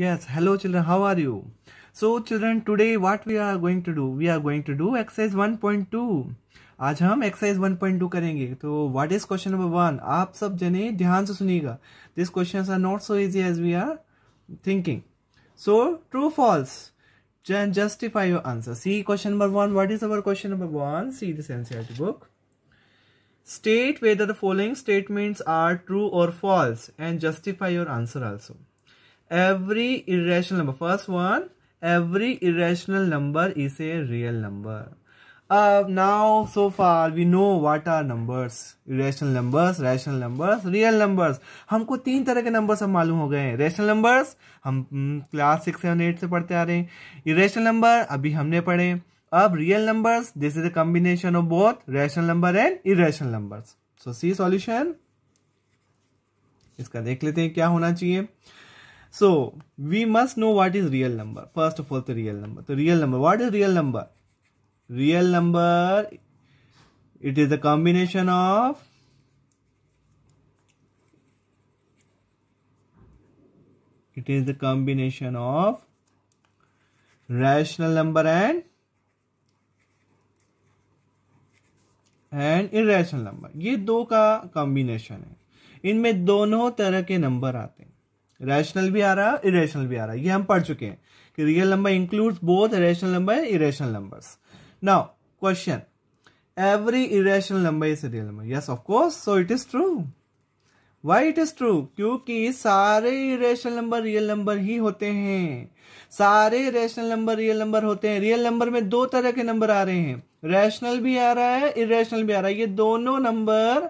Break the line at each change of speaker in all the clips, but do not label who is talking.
Yes, hello children, how are you? So children, today what we are going to do? We are going to do exercise 1.2. आज हम exercise 1.2 करेंगे तो what is question number one? One आप सब जने ध्यान से सुनिएगा this question are not so easy as we are thinking so true false justify your answer see question number one what is our question number one see the this ncrt book state whether the following statements are true or false and justify your answer also every irrational number first one every irrational number is a real number uh, now so far we know what are numbers irrational numbers rational numbers real numbers humko teen tarah ke numbers अब malum ho gaye hain rational numbers hum class 6 se 8 se padhte aa rahe hain irrational number abhi humne padhe ab real numbers this is a combination of both rational number and irrational numbers so see solution iska dekh lete hain kya hona chahiye so we must know what is real number first of all तो real number तो real number what is real number real number it is the combination of it is the combination of rational number and and irrational number ये दो का combination है इनमें दोनों तरह के नंबर आते हैं रैशनल भी आ रहा है इरेशनल भी आ रहा है ये हम पढ़ चुके हैं कि real number includes both rational number and irrational number now question every irrational number is real number number yes of so it is true why it is true क्योंकि सारे रेशनल नंबर रियल नंबर ही होते हैं सारे rational number real number होते हैं real number में दो तरह के नंबर आ रहे हैं रैशनल भी आ रहा है इरेशनल भी आ रहा है ये दोनों नंबर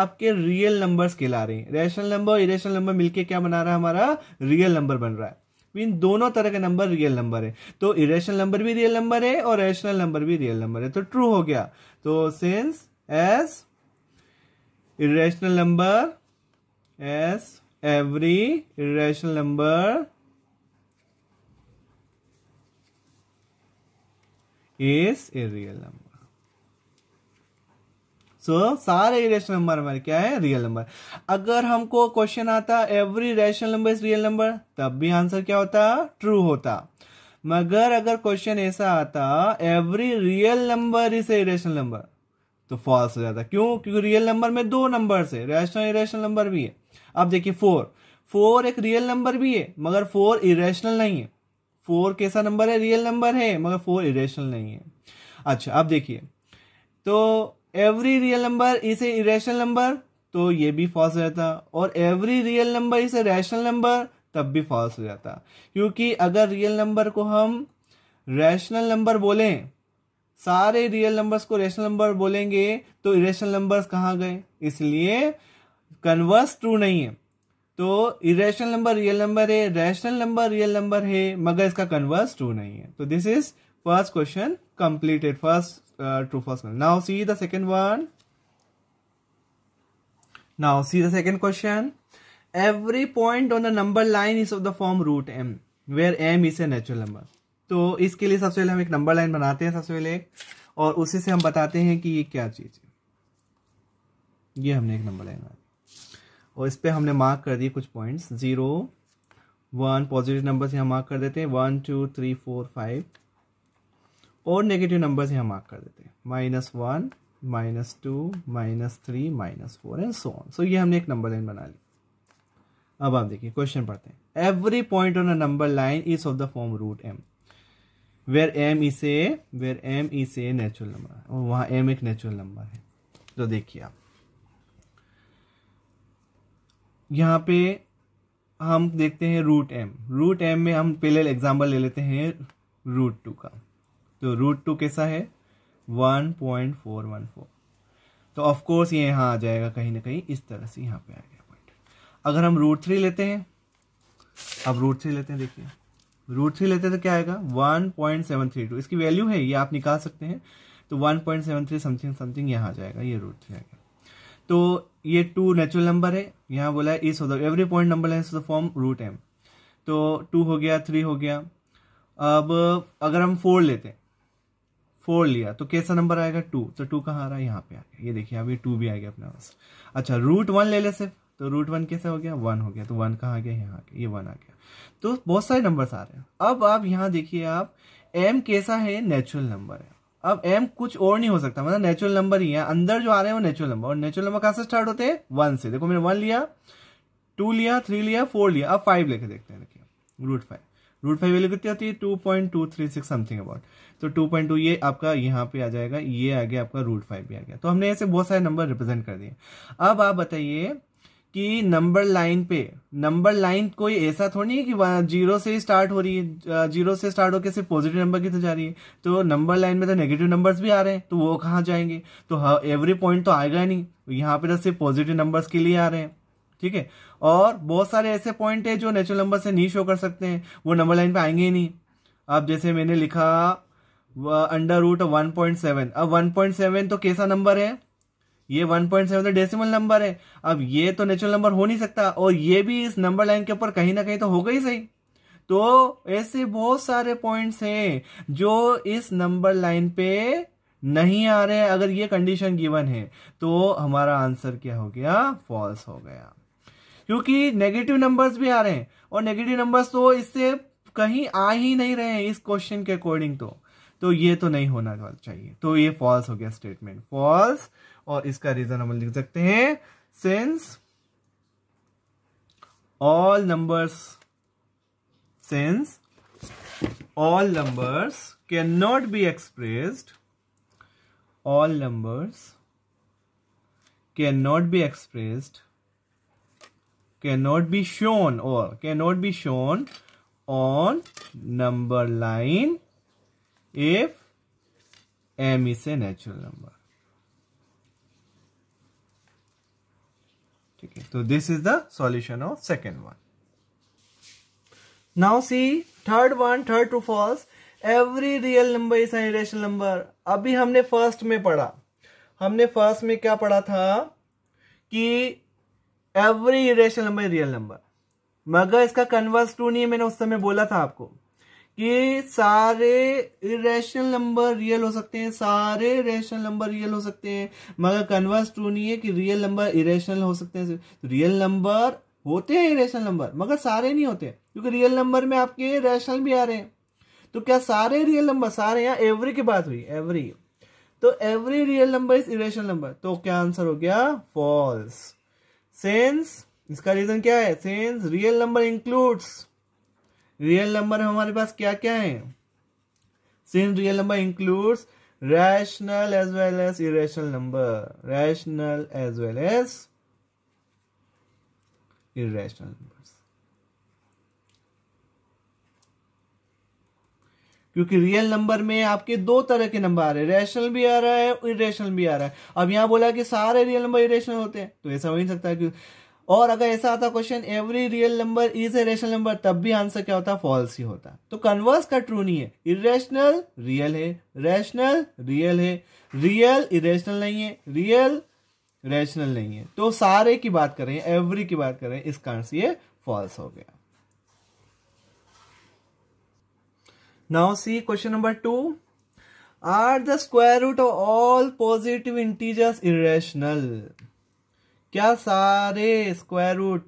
आपके रियल नंबर्स ला रहे हैं रैशनल नंबर और इरेशनल नंबर मिलके क्या बना रहा है हमारा रियल नंबर बन रहा है इन दोनों तरह के नंबर रियल नंबर है तो इरेशनल नंबर भी रियल नंबर है और रैशनल नंबर भी रियल नंबर है तो ट्रू हो गया तो since as irrational number as every irrational number is a real number. So so, सारे रेशनल नंबर हमारे क्या है रियल नंबर अगर हमको क्वेश्चन आता every rational number is real number तब भी आंसर क्या होता ट्रू होता मगर अगर क्वेश्चन ऐसा आता every real number is a rational number तो फॉल्स हो जाता है क्यों क्योंकि रियल नंबर में दो नंबर है रैशनल इेशनल नंबर भी है अब देखिए फोर फोर एक रियल नंबर भी है मगर फोर इरेशनल नहीं है फोर कैसा नंबर है रियल नंबर है मगर फोर इरेशनल नहीं है अच्छा अब देखिए तो every real number is a irrational number तो ये भी फॉल्स हो जाता और every real number is a rational number तब भी फॉल्स हो जाता क्योंकि अगर रियल नंबर को हम रैशनल नंबर बोलें सारे रियल नंबर्स को रेशनल नंबर बोलेंगे तो इरेशनल नंबर्स कहां गए इसलिए कन्वर्स ट्रू नहीं है तो इरेशनल नंबर रियल नंबर है रेशनल नंबर रियल नंबर है मगर इसका कन्वर्स ट्रू नहीं है तो this is first question completed first true first now see the second one now see the second question every point on the number line is of the form root m where m is a natural number तो इसके लिए सबसे पहले हम एक number line बनाते हैं सबसे पहले एक और उसी से हम बताते हैं कि ये क्या चीज़ है ये हमने एक नंबर लाइन बनाई और इस पर हमने मार्क कर दिए कुछ points zero one positive number से हम मार्क कर देते हैं one two three four five और नेगेटिव नंबर से हम मार्क कर देते हैं minus one minus two minus three minus four and so on so ये हमने एक नंबर लाइन बना ली अब आप देखिए क्वेश्चन पढ़ते हैं every point on a number line is of the form root m where m is a where m is a natural number और वहां एम एक नेचुरल नंबर है तो देखिए आप यहाँ पे हम देखते हैं रूट एम रूट एम में हम पहले एग्जाम्पल ले लेते हैं रूट टू का तो रूट टू कैसा है one point four one four तो ऑफकोर्स ये यहाँ आ जाएगा कहीं ना कहीं इस तरह से यहाँ पे आ गया पॉइंट अगर हम रूट थ्री लेते हैं अब रूट थ्री लेते हैं देखिए रूट थ्री लेते तो क्या आएगा one point seven three two इसकी वैल्यू है ये आप निकाल सकते हैं तो one point seven three something something यहाँ आ जाएगा ये रूट थ्री आएगा तो ये टू नेचुरल नंबर है यहाँ बोला है इस एवरी पॉइंट नंबर है फॉर्म रूट एम तो टू हो गया थ्री हो गया अब अगर हम फोर लेते फोर लिया तो कैसा नंबर आएगा टू तो टू कहाँ आ रहा है यहाँ पे आ गया ये देखिए अभी टू भी आ गया अपने पास अच्छा रूट वन ले ले सिर्फ तो रूट वन कैसे हो गया वन हो गया तो वन कहाँ आ गया यहाँ ये वन आ गया तो बहुत सारे नंबर्स आ रहे हैं अब आप यहाँ देखिए आप एम कैसा है नेचुरल नंबर है अब एम कुछ और नहीं हो सकता मतलब नेचुरल नंबर ही है अंदर जो आ रहे हैं वो नेचुरल नंबर और नेचुरल नंबर कहाँ से स्टार्ट होते हैं वन से देखो मैंने वन लिया टू लिया थ्री लिया फोर लिया अब फाइव लेके देखते हैं देखिए root five root five value कितनी होती है two point two three six something about तो टू पॉइंट टू ये आपका यहाँ पे आ जाएगा ये आ गया आपका रूट फाइव भी आ गया तो हमने ऐसे बहुत सारे नंबर रिप्रेजेंट कर दिए अब आप बताइए कि नंबर लाइन पे नंबर लाइन कोई ऐसा थोड़ी है कि जीरो से स्टार्ट हो रही है जीरो से स्टार्ट होकर सिर्फ पॉजिटिव नंबर की तो जा रही है तो नंबर लाइन में तो नेगेटिव नंबर्स भी आ रहे हैं तो वो कहाँ जाएंगे तो एवरी पॉइंट तो आएगा नहीं यहाँ पे तो सिर्फ पॉजिटिव नंबर्स के लिए आ रहे हैं ठीक है और बहुत सारे ऐसे पॉइंट है जो नेचुरल नंबर से नहीं शो कर सकते हैं वो नंबर लाइन पे आएंगे ही नहीं अब जैसे मैंने लिखा under root one point seven अब वन पॉइंट सेवन तो कैसा नंबर है ये 1.7 पॉइंट डेसिमल नंबर है अब ये तो नेचुरल नंबर हो नहीं सकता और ये भी इस नंबर लाइन के ऊपर कहीं ना कहीं तो होगा ही सही तो ऐसे बहुत सारे पॉइंट्स हैं जो इस नंबर लाइन पे नहीं आ रहे हैं अगर ये कंडीशन गिवन है तो हमारा आंसर क्या हो गया फॉल्स हो गया क्योंकि नेगेटिव नंबर्स भी आ रहे हैं और नेगेटिव नंबर्स तो इससे कहीं आ ही नहीं रहे इस क्वेश्चन के अकॉर्डिंग तो तो ये तो नहीं होना चाहिए तो ये फॉल्स हो गया स्टेटमेंट फॉल्स और इसका रीजन हम लिख सकते हैं since all numbers since all numbers can not be expressed all numbers can not be expressed can not be shown और can not be shown on number line if m is a natural number okay so this is the solution of second one now see third one third to false every real number is an irrational number abhi humne first mein padha humne first mein kya padha tha ki every irrational number is real number मगर इसका converse to नहीं है मैंने उस समय बोला था आपको ये सारे इेशनल नंबर रियल हो सकते हैं सारे रेशनल नंबर रियल हो सकते हैं मगर कन्वर्स ट्रू नहीं है कि रियल नंबर इरेशनल हो सकते हैं रियल तो नंबर होते हैं इरेशनल नंबर मगर सारे नहीं होते क्योंकि रियल नंबर में आपके रेशनल भी आ रहे हैं तो क्या सारे रियल नंबर सारे यहाँ एवरी की बात हुई एवरी तो every real number is irrational number तो क्या आंसर हो गया फॉल्स सेंस इसका रीजन क्या है since real number includes real number हमारे पास क्या क्या है since real number includes rational as well as irrational number rational as well as irrational number क्योंकि रियल नंबर में आपके दो तरह के नंबर आ रहे हैं रैशनल भी आ रहा है इरेशनल भी आ रहा है अब यहां बोला कि सारे रियल नंबर इरेशनल होते हैं तो ऐसा हो ही सकता है कि और अगर ऐसा आता question every real number is a rational number तब भी आंसर क्या होता फॉल्स ही होता तो कन्वर्स का ट्रू नहीं है इरेशनल रियल है रेशनल रियल है रियल इरेशनल नहीं है रियल रेशनल नहीं है तो सारे की बात कर रहे हैं एवरी की बात कर रहे हैं इस कारण से ये फॉल्स हो गया now see question number two are the square root of all positive integers irrational क्या सारे स्क्वायर रूट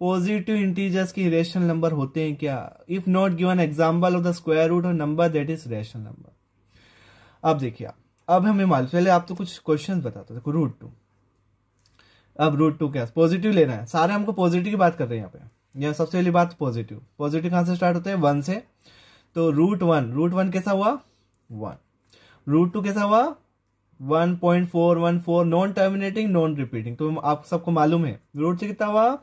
पॉजिटिव इंटीजर्स की रेशनल नंबर होते हैं क्या if not given example of the square root और number that is rational number अब देखिए अब हमें मालूम पहले आप तो कुछ क्वेश्चन बताते देखो रूट टू अब रूट टू क्या पॉजिटिव लेना है सारे हमको पॉजिटिव की बात कर रहे हैं यहाँ पे यहाँ सबसे पहली बात पॉजिटिव पॉजिटिव कहाँ से स्टार्ट होते हैं वन से तो रूट वन रूट वन कैसा हुआ वन रूट टू कैसा हुआ 1.414 नॉन टर्मिनेटिंग नॉन रिपीटिंग तो आप सबको मालूम है रूट से कितना हुआ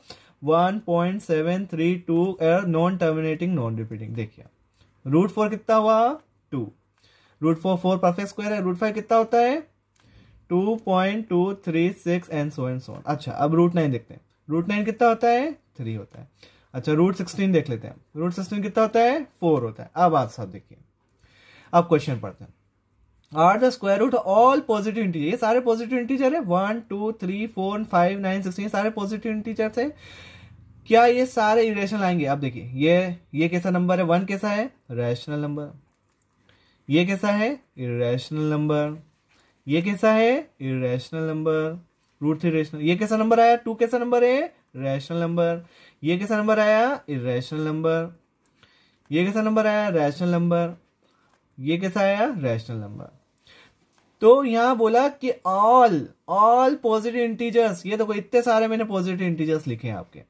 1.732 uh non terminating non repeating देखिए रूट फोर कितना हुआ two root four four perfect square है रूट फाइव कितना होता है two point two three six and so and so अच्छा अब रूट नाइन देखते हैं रूट नाइन कितना होता है थ्री होता है अच्छा रूट सिक्सटीन देख लेते हैं रूट सिक्सटीन कितना होता है फोर होता है अब आप सब देखिए अब क्वेश्चन पढ़ते हैं are the square root all positive integer ये सारे पॉजिटिव इंटीजर है one two three four five nine six ये सारे पॉजिटिव इंटीजर है क्या ये सारे इरेशनल आएंगे आप देखिए ये ये कैसा नंबर है वन कैसा है रैशनल नंबर ये कैसा है इरेशनल नंबर ये कैसा है irrational number root three rational ये कैसा नंबर आया टू कैसा नंबर है रैशनल नंबर ये कैसा नंबर आया इरेशनल नंबर ये कैसा नंबर आया रैशनल नंबर ये कैसा आया रैशनल नंबर तो यहां बोला कि ऑल ऑल पॉजिटिव इंटीजर्स ये देखो इतने सारे मैंने पॉजिटिव इंटीजर्स लिखे हैं आपके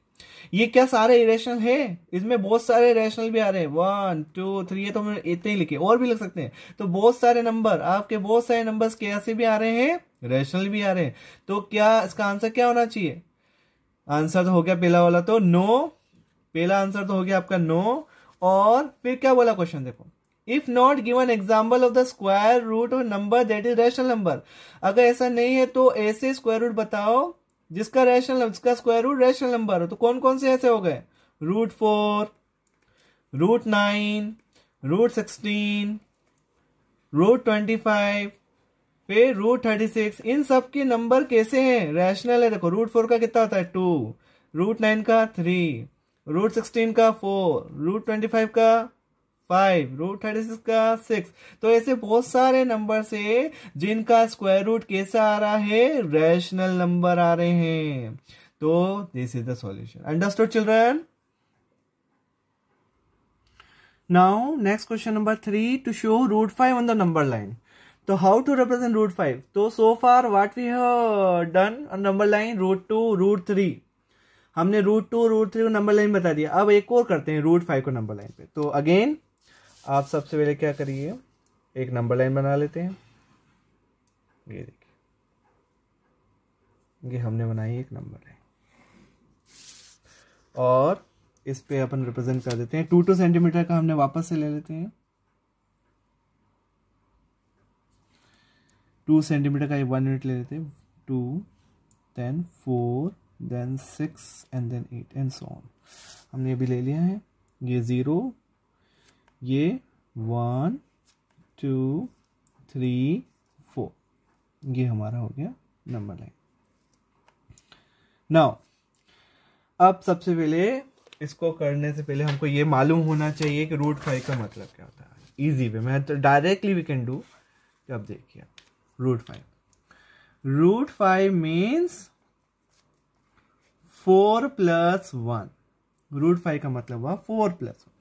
ये क्या सारे इरेशनल है इसमें बहुत सारे रेशनल भी आ रहे हैं वन टू थ्री ये तो मैं इतने ही लिखे और भी लिख सकते हैं तो बहुत सारे नंबर आपके बहुत सारे नंबर्स कैसे भी आ रहे हैं रेशनल भी आ रहे हैं तो क्या इसका आंसर क्या होना चाहिए आंसर तो हो गया पहला वाला तो नो पहला आंसर तो हो गया आपका नो और फिर क्या बोला क्वेश्चन देखो if not given example of the square root और number that is rational number अगर ऐसा नहीं है तो ऐसे स्क्वायर रूट बताओ जिसका रैशनल जिसका स्क्वायर रूट रैशनल नंबर हो तो कौन कौन से ऐसे हो गए root four root nine root sixteen root twenty five फिर रूट थर्टी सिक्स इन सब के नंबर कैसे हैं रैशनल है देखो रूट फोर का कितना होता है टू रूट नाइन का थ्री रूट सिक्सटीन का फोर रूट ट्वेंटी फाइव का फाइव रूट थर्टी सिक्स का सिक्स तो ऐसे बहुत सारे नंबर से जिनका स्क्वायर रूट कैसा आ रहा है रैशनल नंबर आ रहे हैं तो this is the solution understood children now next question number three to show root five on the number line तो how to represent root five तो so far what we have done number line root two root three हमने root two root three को number line बता दिया अब एक और करते हैं रूट फाइव को नंबर लाइन पे तो अगेन आप सबसे पहले क्या करिए एक नंबर लाइन बना लेते हैं ये देखिए ये हमने बनाई एक नंबर लाइन और इस पे अपन रिप्रेजेंट कर देते हैं टू टू सेंटीमीटर का हमने वापस से ले लेते हैं टू सेंटीमीटर का ये वन यूनिट ले लेते हैं two then four then six and then eight and so on हमने ये भी ले लिया है ये ज़ीरो ये वन टू थ्री फोर ये हमारा हो गया नंबर लाइन नाउ अब सबसे पहले इसको करने से पहले हमको ये मालूम होना चाहिए कि रूट फाइव का मतलब क्या होता है इजी वे मैं तो डायरेक्टली वी कैन डू अब देखिए root five root five means four plus one root five का मतलब हुआ फोर प्लस वन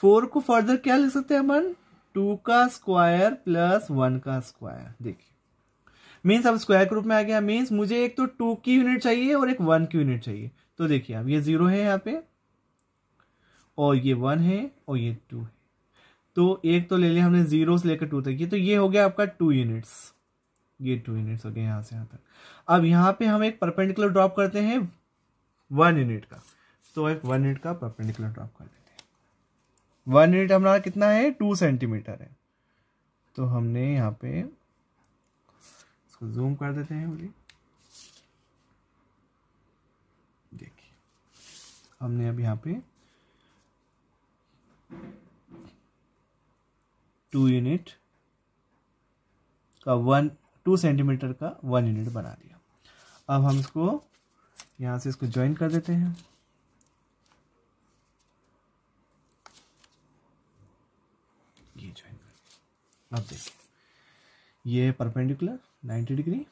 फोर को फर्दर क्या लिख सकते हैं अपन टू का स्क्वायर प्लस वन का स्क्वायर देखिए मीन्स अब स्क्वायर के रूप में आ गया मीन्स मुझे एक तो टू की यूनिट चाहिए और एक वन की यूनिट चाहिए तो देखिए अब ये जीरो है यहाँ पे और ये वन है और ये टू है तो एक तो ले लिया हमने जीरो से लेकर टू तक ये तो ये हो गया आपका टू यूनिट्स ये टू यूनिट्स हो गए यहाँ से यहाँ तक अब यहाँ पे हम एक परपेंडिकुलर ड्रॉप करते हैं वन यूनिट का तो एक वन यूनिट का परपेंडिकुलर ड्रॉप करते हैं वन यूनिट हमारा कितना है टू सेंटीमीटर है तो हमने यहाँ पे इसको जूम कर देते हैं पूरी देखिए हमने अब यहाँ पे टू यूनिट का वन टू सेंटीमीटर का वन यूनिट बना दिया अब हम इसको यहाँ से इसको ज्वाइन कर देते हैं अब देखिए ये परपेंडिकुलर 90 डिग्री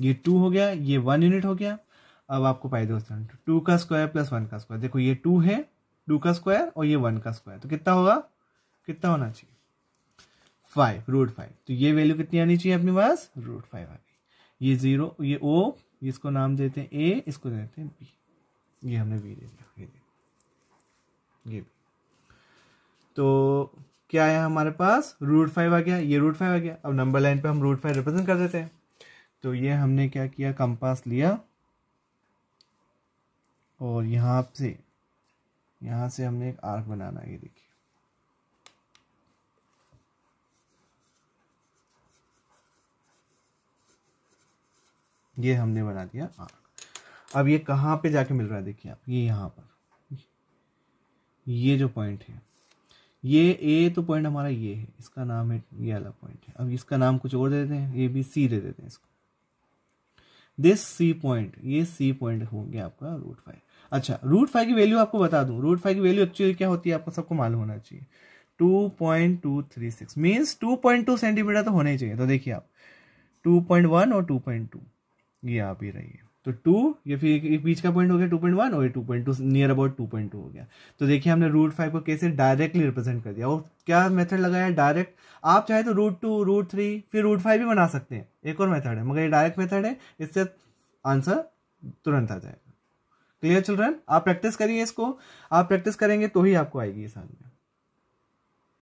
ये टू हो गया ये वन यूनिट हो गया अब आपको पाई दो टू का स्क्वायर प्लस वन का स्क्वायर देखो ये टू है टू का स्क्वायर और ये वन का स्क्वायर तो कितना होगा कितना होना चाहिए फाइव रूट फाइव तो ये वैल्यू कितनी आनी चाहिए अपने पास रूट फाइव आ गई ये जीरो ये ओ इसको नाम देते हैं ए इसको देते हैं बी ये हमने बी दे दिया ये दे ये तो क्या आया हमारे पास रूट फाइव आ गया ये रूट फाइव आ गया अब नंबर लाइन पे हम रूट फाइव रिप्रेजेंट कर देते हैं तो ये हमने क्या किया कंपास लिया और यहाँ से यहाँ से हमने एक आर्क बनाना ये देखिए ये हमने बना दिया आर्क अब ये कहाँ पे जाके मिल रहा है देखिए आप ये यहाँ पर ये जो पॉइंट है ये ए तो पॉइंट हमारा ये है इसका नाम है ये वाला पॉइंट है अब इसका नाम कुछ और दे देते हैं ये भी सी दे देते हैं इसको दिस सी पॉइंट ये सी पॉइंट हो गया आपका रूट फाइव अच्छा रूट फाइव की वैल्यू आपको बता दूं रूट फाइव की वैल्यू एक्चुअली क्या होती है आपको सबको मालूम होना चाहिए two point two three six means two point two centimetre तो होना ही चाहिए तो देखिए आप टू पॉइंट वन और टू पॉइंट टू ये आप ही रहिए तो टू ये फिर एक बीच का पॉइंट हो गया टू पॉइंट वन और two point two near about two point two हो गया तो देखिए हमने रूट फाइव को कैसे डायरेक्टली रिप्रेजेंट कर दिया और क्या मेथड लगाया डायरेक्ट आप चाहे तो रूट टू रूट थ्री फिर रूट फाइव भी बना सकते हैं एक और मेथड है मगर ये डायरेक्ट मेथड है इससे आंसर तुरंत आ जाएगा क्लियर चिल्ड्रन आप प्रैक्टिस करिए इसको आप प्रैक्टिस करेंगे तो ही आपको आएगी समझ में